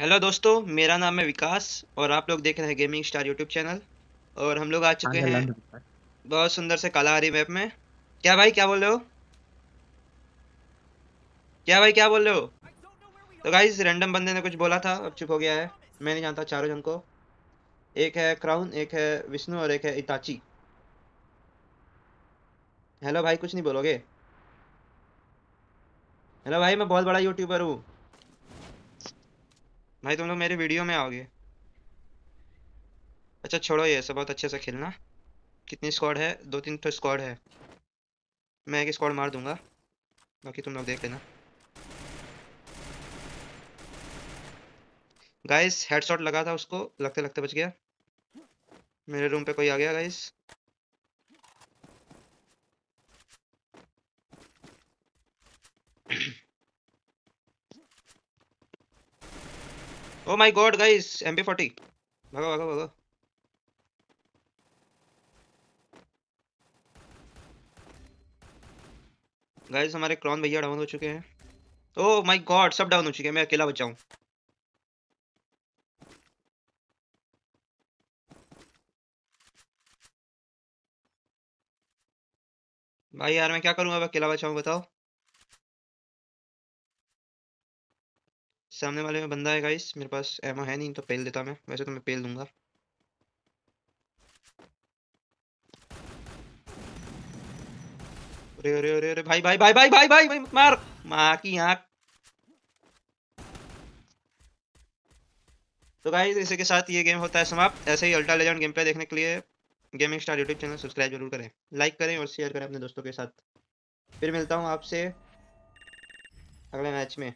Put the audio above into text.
hello दोस्तों मेरा नाम है विकास और आप लोग देख रहे हैं गेमिंग स्टार यूट्यूब चैनल और हम लोग आ हाँ, चुके हैं बहुत सुंदर से कालाहारी मैप में क्या भाई क्या बोल रहे हो क्या भाई क्या बोल रहे हो तो गाइज रैंडम बंदे ने कुछ बोला था अब चुप हो गया है मैं नहीं जानता चारों जन को एक है क्राउन एक है विष्णु और एक है इताची हेलो भाई कुछ नहीं बोलोगे हेलो भाई मैं बहुत बड़ा यूट्यूबर हूँ भाई तुम लोग मेरे वीडियो में आओगे अच्छा छोड़ो ये सब बहुत अच्छे से खेलना कितनी स्क्वाड है दो तीन तो स्क्वाड है मैं एक स्क्वाड मार दूंगा बाकी तुम लोग देख लेना गाइस हेडशॉट लगा था उसको लगते लगते बच गया मेरे रूम पे कोई आ गया guys oh my god guys MP40 भागो भागो भागो गाइस हमारे क्रॉन भैया डाउन हो चुके हैं ओ माय गॉड सब डाउन हो चुके हैं मैं अकेला बचा भाई यार मैं क्या करूं अब अकेला बचाऊं बताओ सामने वाले में बंदा है गाइस मेरे पास एमो है नहीं तो पेल देता मैं वैसे तो मैं पेल दूंगा अरे अरे अरे अरे भाई भाई भाई भाई भाई भाई भाई मार मार की आंख तो गाइस इसी के साथ ये गेम होता है समाप्त ऐसे ही अल्ट्रा लेजेंड गेम प्ले देखने के लिए gaming star YouTube channel subscribe जरूर करें लाइक करें और शेयर करें अपने दोस्तों के साथ फिर मिलता हूँ आपसे अगले मैच में